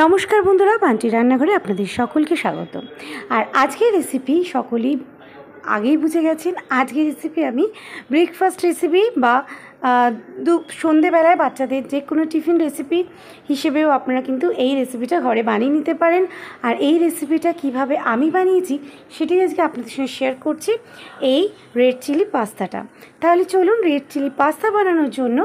নমস্কার বন্ধুরা পান্টি রান্নাঘরে আপনাদের সকলকে স্বাগত আর আজকের রেসিপি সকলেই আগেই বুঝে গেছেন আজকে রেসিপি আমি ব্রেকফাস্ট রেসিপি বা দু সন্ধেবেলায় বাচ্চাদের যে কোনো টিফিন রেসিপি হিসেবেও আপনারা কিন্তু এই রেসিপিটা ঘরে বানিয়ে নিতে পারেন আর এই রেসিপিটা কিভাবে আমি বানিয়েছি সেটি আজকে আপনাদের সঙ্গে শেয়ার করছি এই রেড চিলি পাস্তাটা তাহলে চলুন রেড চিলি পাস্তা বানানোর জন্য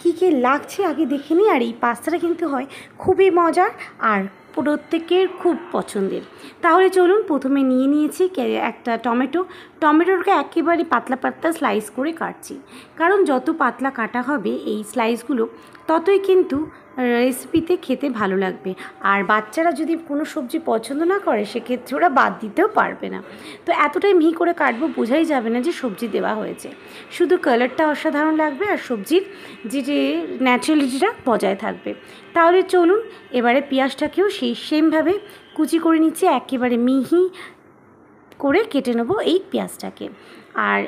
কী কী লাগছে আগে দেখে নিই আর এই পাস্তাটা কিন্তু হয় খুবই মজার আর প্রত্যেকের খুব পছন্দের তাহলে চলুন প্রথমে নিয়ে নিয়েছি একটা টমেটো টমেটোটাকে একেবারে পাতলা পাতলা স্লাইস করে কাটছি কারণ যত পাতলা কাটা হবে এই স্লাইসগুলো ততই কিন্তু রেসিপিতে খেতে ভালো লাগবে আর বাচ্চারা যদি কোনো সবজি পছন্দ না করে সেক্ষেত্রে ওরা বাদ দিতেও পারবে না তো এতটাই মিহি করে কাটবো বোঝাই যাবে না যে সবজি দেওয়া হয়েছে শুধু কালারটা অসাধারণ লাগবে আর সবজির যে যে ন্যাচারালিটিটা বজায় থাকবে তাহলে চলুন এবারে পেঁয়াজটাকেও সেই সেমভাবে কুচি করে নিচ্ছে একেবারে মিহি করে কেটে নেবো এই পেঁয়াজটাকে আর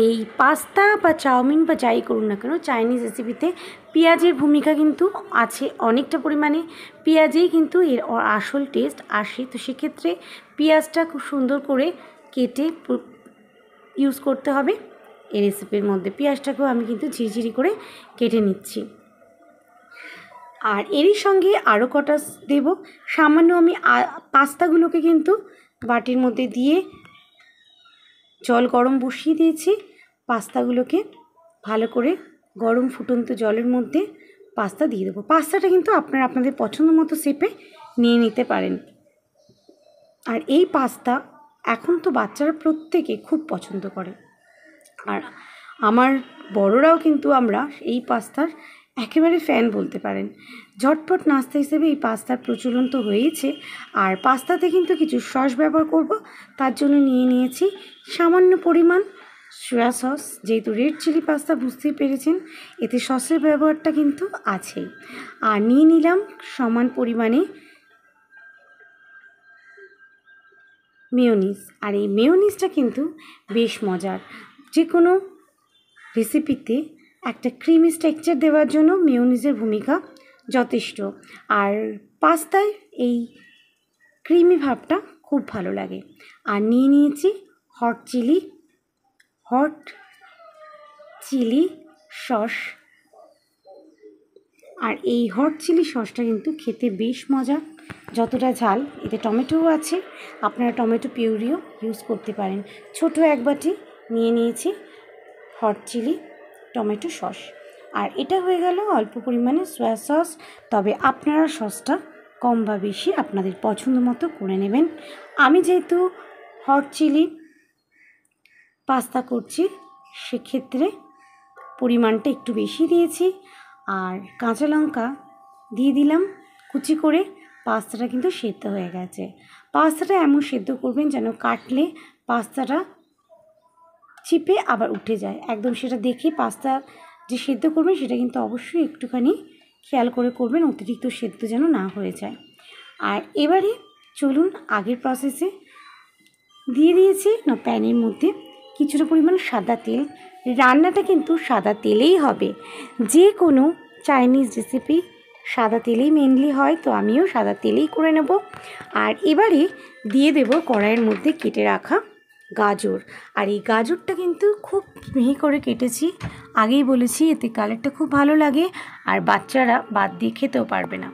এই পাস্তা বা চাউমিন বা যাই করুন না কেন চাইনিজ রেসিপিতে পেঁয়াজের ভূমিকা কিন্তু আছে অনেকটা পরিমাণে পেঁয়াজেই কিন্তু এর আসল টেস্ট আসে তো সেক্ষেত্রে পেঁয়াজটা খুব সুন্দর করে কেটে ইউজ করতে হবে এই রেসিপির মধ্যে পেঁয়াজটাকেও আমি কিন্তু ঝিরিঝিরি করে কেটে নিচ্ছি আর এরই সঙ্গে আরও কটা দেব সামান্য আমি পাস্তাগুলোকে কিন্তু বাটির মধ্যে দিয়ে জল গরম বসিয়ে দিয়েছি পাস্তাগুলোকে ভালো করে গরম ফুটন্ত জলের মধ্যে পাস্তা দিয়ে দেবো পাস্তাটা কিন্তু আপনারা আপনাদের পছন্দ মতো শেপে নিয়ে নিতে পারেন আর এই পাস্তা এখন তো বাচ্চারা প্রত্যেকে খুব পছন্দ করে আর আমার বড়রাও কিন্তু আমরা এই পাস্তার একেবারে ফ্যান বলতে পারেন ঝটপট নাস্তা হিসেবে এই পাস্তার প্রচলন তো হয়েইছে আর পাস্তাতে কিন্তু কিছু সস ব্যবহার করব তার জন্য নিয়ে নিয়েছি সামান্য পরিমাণ সোয়া সস যেহেতু রেড চিলি পাস্তা বুঝতেই পেরেছেন এতে সসের ব্যবহারটা কিন্তু আছেই আর নিয়ে নিলাম সমান পরিমাণে মেয়নিস আর এই মেয়নিসটা কিন্তু বেশ মজার যে কোনো রেসিপিতে একটা ক্রিমি স্ট্রাকচার দেওয়ার জন্য মেয়নিজের ভূমিকা যথেষ্ট আর পাস্তায় এই ক্রিমি ভাবটা খুব ভালো লাগে আর নিয়ে নিয়েছি hot chilli hot chilli sauce আর এই হট চিলি সসটা কিন্তু খেতে বেশ মজা যতটা ঝাল এতে টমেটোও আছে আপনারা টমেটো পিউরিও ইউজ করতে পারেন ছোট এক বাটি নিয়ে নিয়েছি হট চিলি টমেটো সস আর এটা হয়ে গেল অল্প পরিমাণে সয়া সস তবে আপনারা সসটা কম বা বেশি আপনাদের পছন্দ মতো করে নেবেন আমি যেহেতু হট চিলি পাস্তা করছি সেক্ষেত্রে পরিমাণটা একটু বেশি দিয়েছি আর কাঁচা লঙ্কা দিয়ে দিলাম কুচি করে পাস্তাটা কিন্তু সেদ্ধ হয়ে গেছে পাস্তাটা এমন সেদ্ধ করবেন যেন কাটলে পাস্তাটা চিপে আবার উঠে যায় একদম সেটা দেখে পাস্তা যে সেদ্ধ করবেন সেটা কিন্তু অবশ্যই একটুখানি খেয়াল করে করবেন অতিরিক্ত সেদ্ধ যেন না হয়ে যায় আর এবারে চলুন আগের প্রসেসে দিয়ে দিয়েছি না প্যানের মধ্যে কিছুটা পরিমাণ সাদা তেল রান্নাটা কিন্তু সাদা তেলেই হবে যে কোনো চাইনিজ রেসিপি সাদা তেলেই মেনলি হয় তো আমিও সাদা তেলেই করে নেব আর এবারে দিয়ে দেব কড়াইয়ের মধ্যে কেটে রাখা গাজর আর এই গাজরটা কিন্তু খুব মিহি করে কেটেছি আগেই বলেছি এতে কালারটা খুব ভালো লাগে আর বাচ্চারা বাদ দিয়ে খেতেও পারবে না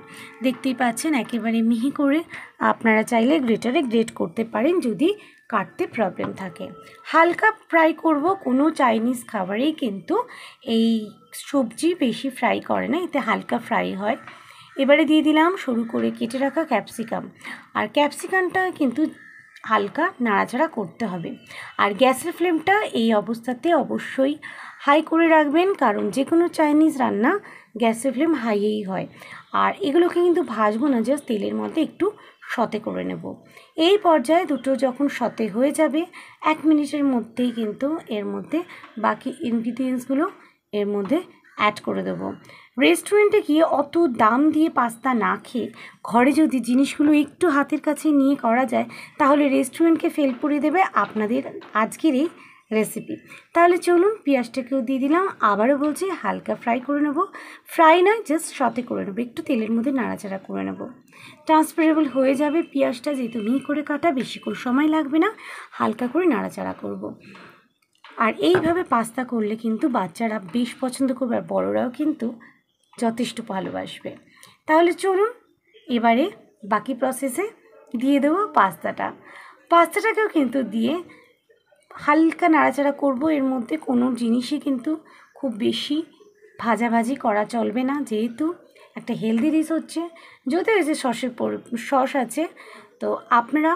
দেখতেই পাচ্ছেন একেবারে মিহি করে আপনারা চাইলে গ্রেটারে গ্রেট করতে পারেন যদি কাটতে প্রবলেম থাকে হালকা ফ্রাই করব কোনো চাইনিজ খাবারেই কিন্তু এই সবজি বেশি ফ্রাই করে না এতে হালকা ফ্রাই হয় এবারে দিয়ে দিলাম শুরু করে কেটে রাখা ক্যাপসিকাম আর ক্যাপসিকামটা কিন্তু হালকা নাড়াচাড়া করতে হবে আর গ্যাসের ফ্লেমটা এই অবস্থাতে অবশ্যই হাই করে রাখবেন কারণ যে কোনো চাইনিজ রান্না গ্যাসের ফ্লেম হাইয়েই হয় আর এগুলোকে কিন্তু ভাজবো না জাস্ট তেলের মধ্যে একটু সতে করে নেব এই পর্যায়ে দুটো যখন সতে হয়ে যাবে এক মিনিটের মধ্যেই কিন্তু এর মধ্যে বাকি ইনগ্রিডিয়েন্টসগুলো এর মধ্যে অ্যাড করে দেবো রেস্টুরেন্টে গিয়ে অত দাম দিয়ে পাস্তা না খেয়ে ঘরে যদি জিনিসগুলো একটু হাতের কাছে নিয়ে করা যায় তাহলে রেস্টুরেন্টকে ফেল করে দেবে আপনাদের আজকের এই রেসিপি তাহলে চলুন পেঁয়াজটাকেও দিয়ে দিলাম আবারও বলছি হালকা ফ্রাই করে নেব ফ্রাই নয় জাস্ট সতে করে নেবো একটু তেলের মধ্যে নাড়াচাড়া করে নেব ট্রান্সপারেবল হয়ে যাবে পেঁয়াজটা যেহেতু মি করে কাটা বেশি করে সময় লাগবে না হালকা করে নাড়াচাড়া করব। আর এইভাবে পাস্তা করলে কিন্তু বাচ্চারা বেশ পছন্দ করবে আর বড়োরাও কিন্তু যথেষ্ট ভালোবাসবে তাহলে চলুন এবারে বাকি প্রসেসে দিয়ে দেবো পাস্তাটা পাস্তাটাকেও কিন্তু দিয়ে হালকা নাড়াচাড়া করব এর মধ্যে কোনো জিনিসই কিন্তু খুব বেশি ভাজাভাজি করা চলবে না যেহেতু একটা হেলদি ডিশ হচ্ছে যদিও এসে সসের সস আছে তো আপনারা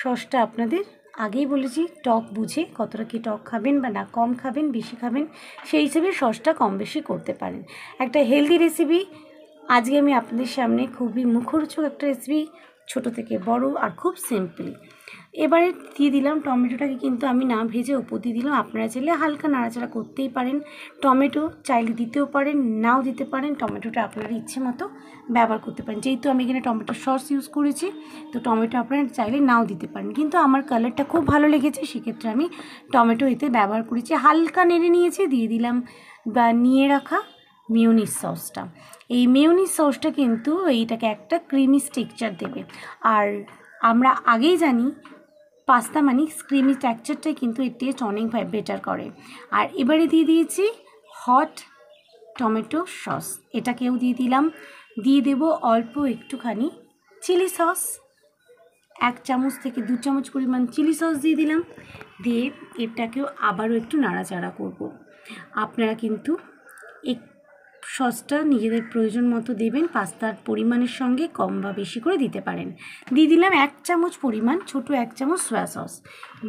সসটা আপনাদের আগেই বলেছি টক বুঝে কতটা কি টক খাবেন বা না কম খাবেন বেশি খাবেন সেই হিসেবে সসটা কম বেশি করতে পারেন একটা হেলদি রেসিপি আজকে আমি আপনাদের সামনে খুবই মুখরোচক একটা রেসিপি ছোট থেকে বড় আর খুব সিম্পল এবারে দিয়ে দিলাম টমেটোটাকে কিন্তু আমি না ভেজে উপর দিয়ে দিলাম আপনারা চাইলে হালকা নাড়াচাড়া করতেই পারেন টমেটো চাইলে দিতেও পারেন নাও দিতে পারেন টমেটোটা আপনারা ইচ্ছে মতো ব্যবহার করতে পারেন যেহেতু আমি এখানে টমেটো সস ইউজ করেছি তো টমেটো আপনারা চাইলে নাও দিতে পারেন কিন্তু আমার কালারটা খুব ভালো লেগেছে সেক্ষেত্রে আমি টমেটো এতে ব্যবহার করেছি হালকা নেড়ে নিয়েছি দিয়ে দিলাম বা নিয়ে রাখা মিউনিস সসটা এই মিউনিস সসটা কিন্তু এইটাকে একটা ক্রিমি স্টেকচার দেবে আর আমরা আগেই জানি পাস্তা মানে ক্রিমি টেক্সচারটাই কিন্তু এর টেস্ট অনেক বেটার করে আর এবারে দিয়ে দিয়েছি হট টমেটো সস এটাকেও দিয়ে দিলাম দিয়ে দেব অল্প একটুখানি চিলি সস এক চামচ থেকে দু চামচ পরিমাণ চিলি সস দিয়ে দিলাম দিয়ে এটাকেও আবারও একটু নাড়াচাড়া করব আপনারা কিন্তু এক সসটা নিজেদের প্রয়োজন মতো দেবেন পাস্তার পরিমাণের সঙ্গে কম বা বেশি করে দিতে পারেন দিয়ে দিলাম এক চামচ পরিমাণ ছোট এক চামচ সয়া সস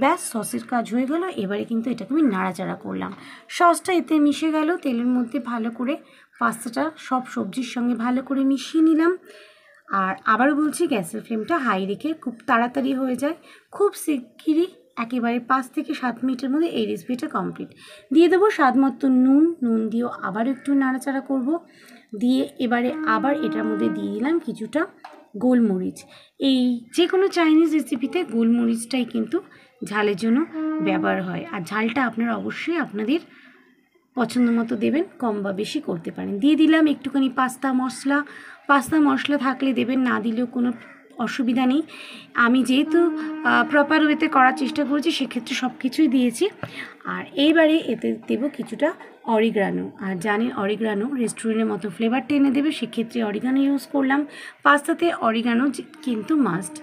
ব্যাস সসের কাজ হয়ে গেল এবারে কিন্তু এটাকে আমি নাড়াচাড়া করলাম সসটা এতে মিশে গেল তেলের মধ্যে ভালো করে পাস্তাটা সব সবজির সঙ্গে ভালো করে মিশিয়ে নিলাম আর আবারও বলছি গ্যাসের ফ্লেমটা হাই রেখে খুব তাড়াতাড়ি হয়ে যায় খুব শিগগিরই একেবারে পাঁচ থেকে সাত মিনিটের মধ্যে এই রেসিপিটা কমপ্লিট দিয়ে দেবো স্বাদ মতো নুন নুন দিয়েও আবার একটু নাড়াচাড়া করব দিয়ে এবারে আবার এটার মধ্যে দিয়ে দিলাম কিছুটা গোলমরিচ এই যে কোনো চাইনিজ রেসিপিতে গোলমরিচটাই কিন্তু ঝালের জন্য ব্যবহার হয় আর ঝালটা আপনারা অবশ্যই আপনাদের পছন্দ মতো দেবেন কম বা বেশি করতে পারেন দিয়ে দিলাম একটুখানি পাস্তা মশলা পাস্তা মশলা থাকলে দেবেন না দিলেও কোনো অসুবিধা নেই আমি যেহেতু প্রপার ওয়েতে করার চেষ্টা করেছি সেক্ষেত্রে সব কিছুই দিয়েছি আর এইবারে এতে দেব কিছুটা অরিগ্রানো আর জানেন অরিগ্রানো রেস্টুরেন্টের মতো ফ্লেভার টেনে দেবে সেক্ষেত্রে অরিগানো ইউজ করলাম পাস্তাতে অরিগানো কিন্তু মাস্ট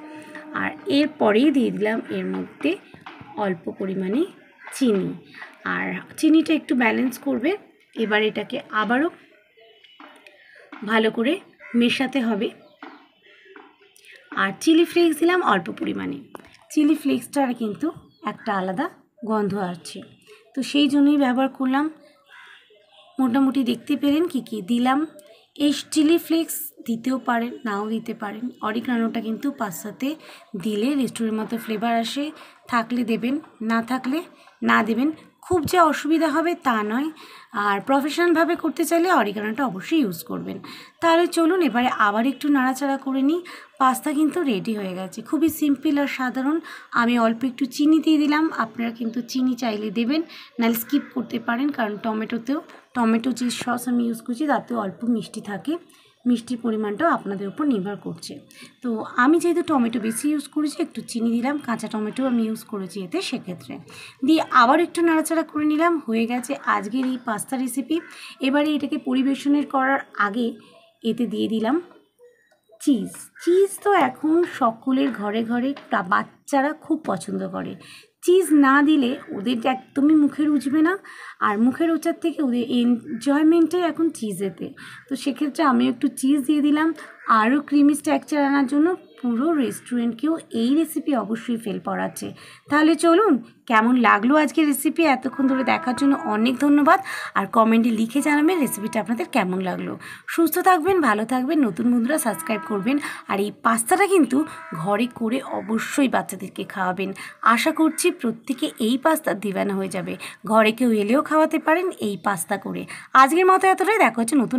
আর এরপরেই দিয়ে দিলাম এর মধ্যে অল্প পরিমাণে চিনি আর চিনিটা একটু ব্যালেন্স করবে এবার এটাকে আবারও ভালো করে মেশাতে হবে আর চিলি ফ্লেক্স দিলাম অল্প পরিমাণে চিলি ফ্লেক্সটার কিন্তু একটা আলাদা গন্ধ আছে তো সেই জন্যই ব্যবহার করলাম মোটামুটি দেখতে পেলেন কি কি দিলাম এই চিলি ফ্লেক্স দিতেও পারেন নাও দিতে পারেন অরিগ্রানোটা কিন্তু পাস্তাতে দিলে রেস্টুরেন্ট মতো ফ্লেভার আসে থাকলে দেবেন না থাকলে না দেবেন খুব যে অসুবিধা হবে তা নয় আর প্রফেশনালভাবে করতে চাইলে অরিগানাটা অবশ্যই ইউজ করবেন তাহলে চলুন এবারে আবার একটু নাড়াচাড়া করে নিই পাস্তা কিন্তু রেডি হয়ে গেছে খুবই সিম্পল আর সাধারণ আমি অল্প একটু চিনি দিয়ে দিলাম আপনারা কিন্তু চিনি চাইলে দেবেন নাহলে স্কিপ করতে পারেন কারণ টমেটোতেও টমেটো যে সস আমি ইউজ করছি তাতেও অল্প মিষ্টি থাকে মিষ্টির পরিমাণটাও আপনাদের উপর নির্ভর করছে তো আমি যেহেতু টমেটো বেশি ইউজ করেছি একটু চিনি দিলাম কাঁচা টমেটো আমি ইউজ করেছি এতে সেক্ষেত্রে দিয়ে আবার একটু নাড়াচাড়া করে নিলাম হয়ে গেছে আজকের এই পাস্তা রেসিপি এবারে এটাকে পরিবেশনের করার আগে এতে দিয়ে দিলাম চিজ চিজ তো এখন সকলের ঘরে ঘরে বাচ্চারা খুব পছন্দ করে চিজ না দিলে ওদের একদমই মুখে রুচবে না আর মুখে রোচার থেকে ওদের এনজয়মেন্টটাই এখন চিজেতে তো সেক্ষেত্রে আমি একটু চিজ দিয়ে দিলাম আরও ক্রিমি স্ট্রাকচার আনার জন্য পুরো রেস্টুরেন্টকেও এই রেসিপি অবশ্যই ফেল পড়াচ্ছে তাহলে চলুন কেমন লাগলো আজকের রেসিপি এতক্ষণ ধরে দেখার জন্য অনেক ধন্যবাদ আর কমেন্টে লিখে জানাবেন রেসিপিটা আপনাদের কেমন লাগলো সুস্থ থাকবেন ভালো থাকবেন নতুন বন্ধুরা সাবস্ক্রাইব করবেন আর এই পাস্তাটা কিন্তু ঘরে করে অবশ্যই বাচ্চাদেরকে খাওয়াবেন আশা করছি প্রত্যেকে এই পাস্তার দিবানা হয়ে যাবে ঘরে কেউ এলেও খাওয়াতে পারেন এই পাস্তা করে আজকের মতো এতটাই দেখা হচ্ছে নতুন